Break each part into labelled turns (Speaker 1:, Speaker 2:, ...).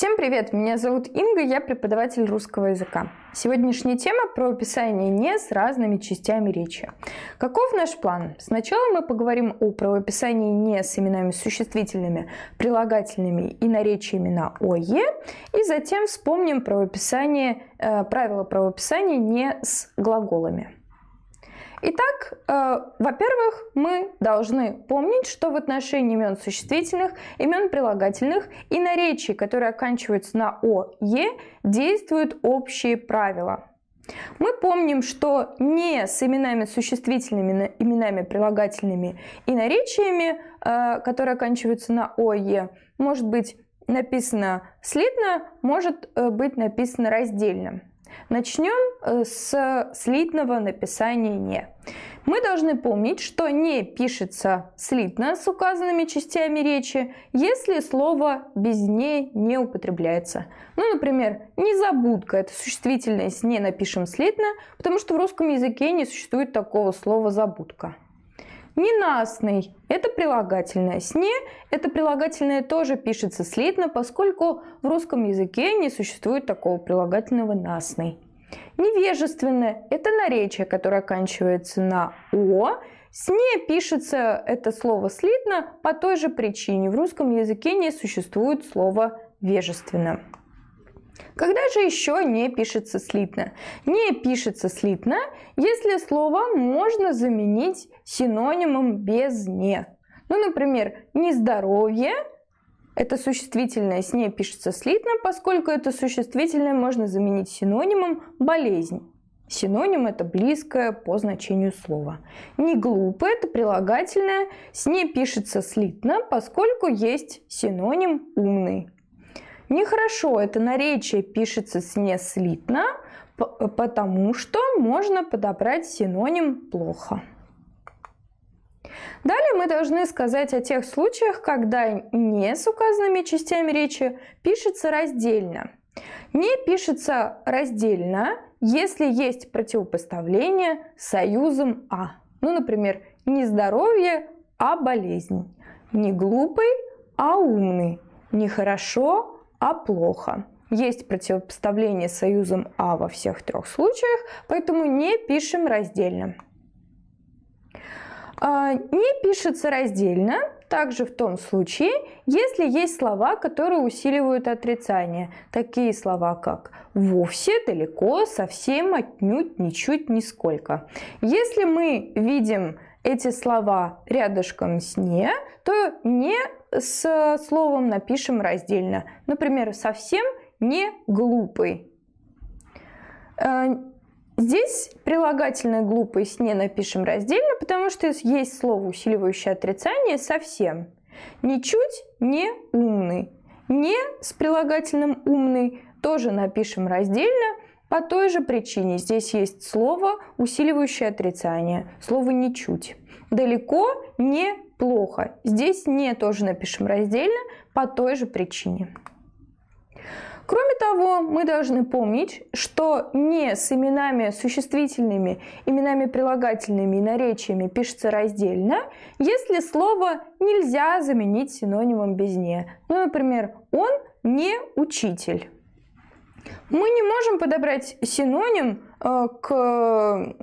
Speaker 1: Всем привет! Меня зовут Инга, я преподаватель русского языка. Сегодняшняя тема про описание «не» с разными частями речи. Каков наш план? Сначала мы поговорим о правописании «не» с именами существительными, прилагательными и наречиями на «ое», и затем вспомним правописание, э, правила правописания «не» с глаголами. Итак, э, во-первых, мы должны помнить, что в отношении имен существительных, имен прилагательных и наречий, которые оканчиваются на «о», «е», действуют общие правила. Мы помним, что не с именами существительными, именами прилагательными и наречиями, э, которые оканчиваются на «о», «е», может быть написано слитно, может э, быть написано раздельно. Начнем э, с слитного написания «не». Мы должны помнить, что «не» пишется слитно с указанными частями речи, если слово без «не» не употребляется. Ну, например, «незабудка» — это существительное с «не» напишем слитно, потому что в русском языке не существует такого слова «забудка». Ненастный – это прилагательное. Сне – это прилагательное тоже пишется слитно, поскольку в русском языке не существует такого прилагательного настный. Невежественное – это наречие, которое оканчивается на «о», Сне пишется это слово слитно по той же причине. В русском языке не существует слова вежественно. Когда же еще не пишется слитно? Не пишется слитно, если слово можно заменить синонимом без «не». Ну, например, «нездоровье» – это существительное, с «не» пишется слитно, поскольку это существительное можно заменить синонимом «болезнь». Синоним – это близкое по значению слова. Не глупо – это прилагательное, с «не» пишется слитно, поскольку есть синоним «умный». Нехорошо это наречие пишется не слитно, потому что можно подобрать синоним «плохо». Далее мы должны сказать о тех случаях, когда «не» с указанными частями речи пишется раздельно. «Не» пишется раздельно, если есть противопоставление союзом «а». Ну, например, не здоровье, а болезнь. Не глупый, а умный. Не хорошо, а плохо. Есть противопоставление союзом А во всех трех случаях, поэтому не пишем раздельно. А, не пишется раздельно также в том случае, если есть слова, которые усиливают отрицание. Такие слова, как «вовсе», «далеко», «совсем», «отнюдь», «ничуть», «нисколько». Если мы видим эти слова рядышком с «не», то «не» с словом напишем раздельно. Например, совсем не глупый. Э, здесь прилагательное глупый с не напишем раздельно, потому что есть слово, усиливающее отрицание совсем. Ничуть не умный. Не с прилагательным умный тоже напишем раздельно по той же причине. Здесь есть слово, усиливающее отрицание. Слово ничуть. Далеко не плохо. Здесь не тоже напишем раздельно по той же причине. Кроме того, мы должны помнить, что не с именами существительными, именами прилагательными и наречиями пишется раздельно, если слово нельзя заменить синонимом без «не». Ну, например, «он не учитель». Мы не можем подобрать синоним э, к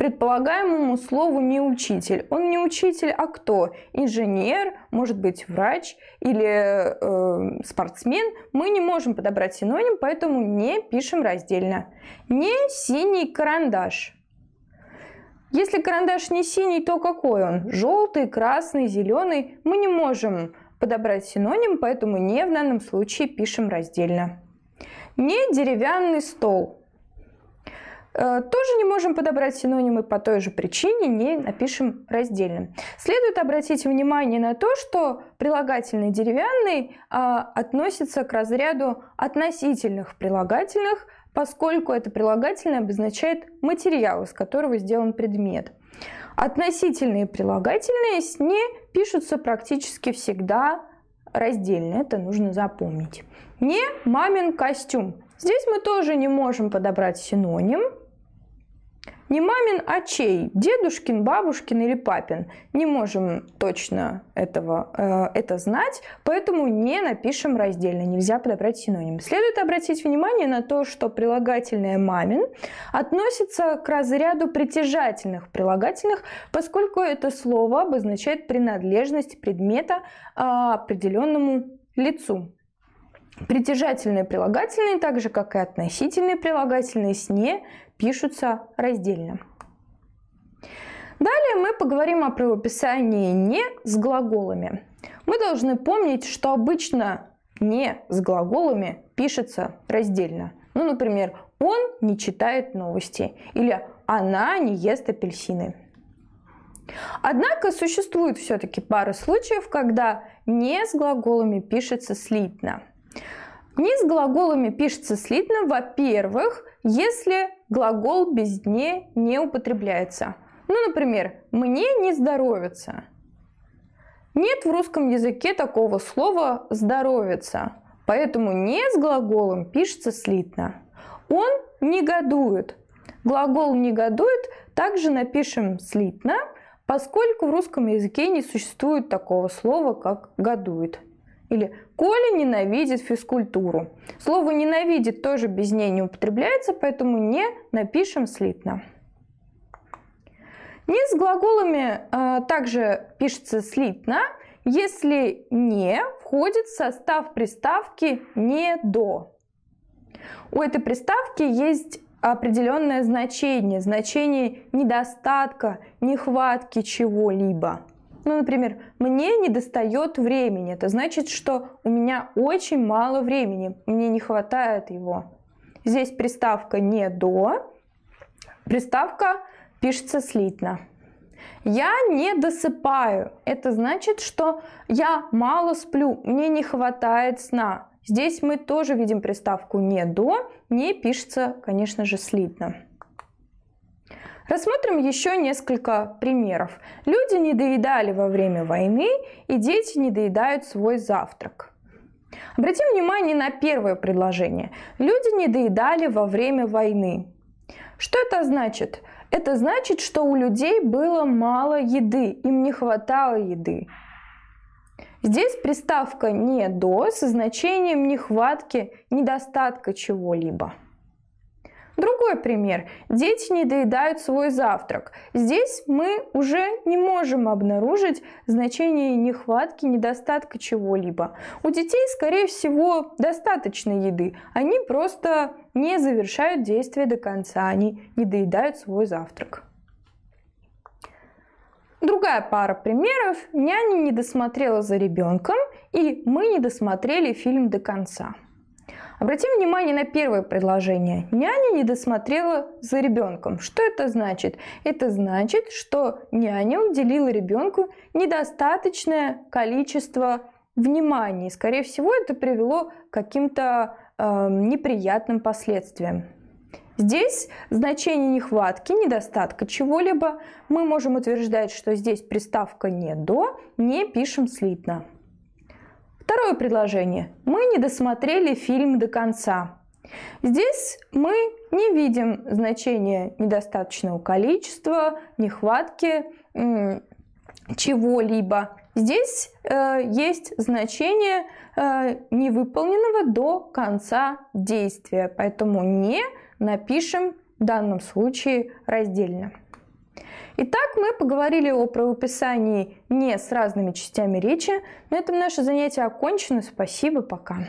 Speaker 1: предполагаемому слову не учитель. Он не учитель, а кто? Инженер, может быть, врач или э, спортсмен. Мы не можем подобрать синоним, поэтому не пишем раздельно. Не синий карандаш. Если карандаш не синий, то какой он? Желтый, красный, зеленый. Мы не можем подобрать синоним, поэтому не в данном случае пишем раздельно. Не деревянный стол. Э, тоже не можем подобрать синонимы по той же причине, не напишем раздельным. Следует обратить внимание на то, что прилагательный деревянный а, относится к разряду относительных прилагательных, поскольку это прилагательное обозначает материал, из которого сделан предмет. Относительные прилагательные с «не» пишутся практически всегда раздельно, это нужно запомнить. «Не» – мамин костюм. Здесь мы тоже не можем подобрать синоним, не мамин, а чей? Дедушкин, бабушкин или папин? Не можем точно этого, э, это знать, поэтому не напишем раздельно, нельзя подобрать синоним. Следует обратить внимание на то, что прилагательное «мамин» относится к разряду притяжательных прилагательных, поскольку это слово обозначает принадлежность предмета э, определенному лицу. Притяжательные прилагательные, так же как и относительные прилагательные с «не», пишутся раздельно. Далее мы поговорим о правописании «не» с глаголами. Мы должны помнить, что обычно «не» с глаголами пишется раздельно. Ну, например, «он не читает новости» или «она не ест апельсины». Однако существует все-таки пара случаев, когда «не» с глаголами пишется слитно. Дни с глаголами пишется слитно, во-первых, если глагол без «дне» не употребляется. Ну, например, «мне не здоровится». Нет в русском языке такого слова «здоровится», поэтому «не» с глаголом пишется слитно. Он негодует. Глагол «негодует» также напишем слитно, поскольку в русском языке не существует такого слова, как «годует». Или Коля ненавидит физкультуру. Слово «ненавидит» тоже без «не» не употребляется, поэтому «не» напишем слитно. «Не» с глаголами э, также пишется слитно, если «не» входит в состав приставки «не до». У этой приставки есть определенное значение, значение недостатка, нехватки чего-либо. Ну, например, мне не достает времени. Это значит, что у меня очень мало времени, мне не хватает его. Здесь приставка не до, приставка пишется слитно. Я не досыпаю. Это значит, что я мало сплю, мне не хватает сна. Здесь мы тоже видим приставку не до, не пишется, конечно же, слитно. Рассмотрим еще несколько примеров. Люди не доедали во время войны, и дети не доедают свой завтрак. Обратим внимание на первое предложение. Люди не доедали во время войны. Что это значит? Это значит, что у людей было мало еды, им не хватало еды. Здесь приставка «не до» со значением нехватки, недостатка чего-либо. Другой пример. Дети не доедают свой завтрак. Здесь мы уже не можем обнаружить значение нехватки, недостатка чего-либо. У детей, скорее всего, достаточно еды. Они просто не завершают действие до конца, они не доедают свой завтрак. Другая пара примеров. Няня не досмотрела за ребенком, и мы не досмотрели фильм до конца. Обратим внимание на первое предложение. Няня не досмотрела за ребенком. Что это значит? Это значит, что няня уделила ребенку недостаточное количество внимания. скорее всего, это привело к каким-то э, неприятным последствиям. Здесь значение нехватки, недостатка чего-либо. Мы можем утверждать, что здесь приставка «не до», не пишем слитно. Второе предложение. Мы не досмотрели фильм до конца. Здесь мы не видим значения недостаточного количества, нехватки чего-либо. Здесь э, есть значение э, невыполненного до конца действия, поэтому не напишем в данном случае раздельно. Итак, мы поговорили о правописании «не» с разными частями речи. На этом наше занятие окончено. Спасибо, пока.